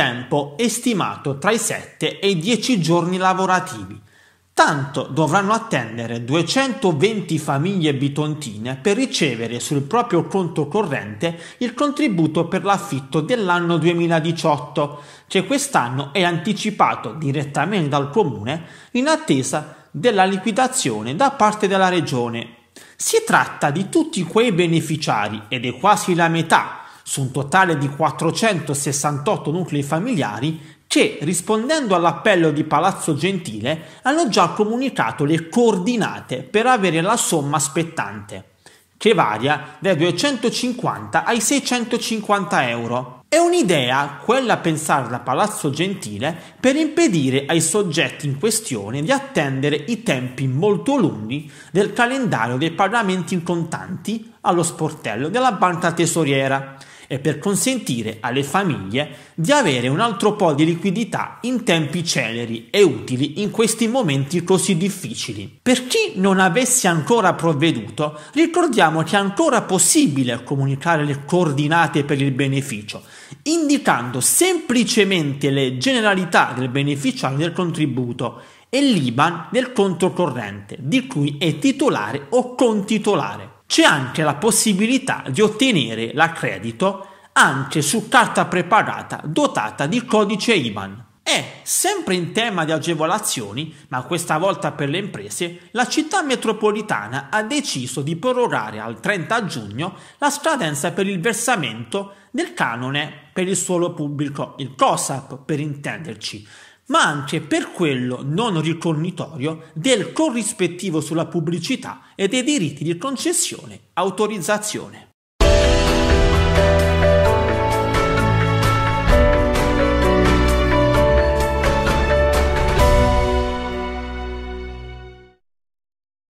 tempo è stimato tra i 7 e i 10 giorni lavorativi. Tanto dovranno attendere 220 famiglie bitontine per ricevere sul proprio conto corrente il contributo per l'affitto dell'anno 2018, che quest'anno è anticipato direttamente dal comune in attesa della liquidazione da parte della regione. Si tratta di tutti quei beneficiari, ed è quasi la metà, su un totale di 468 nuclei familiari che, rispondendo all'appello di Palazzo Gentile, hanno già comunicato le coordinate per avere la somma spettante, che varia dai 250 ai 650 euro. È un'idea, quella pensata da Palazzo Gentile, per impedire ai soggetti in questione di attendere i tempi molto lunghi del calendario dei pagamenti in contanti allo sportello della banca tesoriera e per consentire alle famiglie di avere un altro po' di liquidità in tempi celeri e utili in questi momenti così difficili. Per chi non avesse ancora provveduto, ricordiamo che è ancora possibile comunicare le coordinate per il beneficio, indicando semplicemente le generalità del beneficiario del contributo e l'IBAN del conto corrente di cui è titolare o contitolare c'è anche la possibilità di ottenere l'accredito anche su carta preparata dotata di codice IBAN. E, sempre in tema di agevolazioni, ma questa volta per le imprese, la città metropolitana ha deciso di prorogare al 30 giugno la scadenza per il versamento del canone per il suolo pubblico, il COSAP per intenderci, ma anche per quello non ricognitorio del corrispettivo sulla pubblicità e dei diritti di concessione autorizzazione.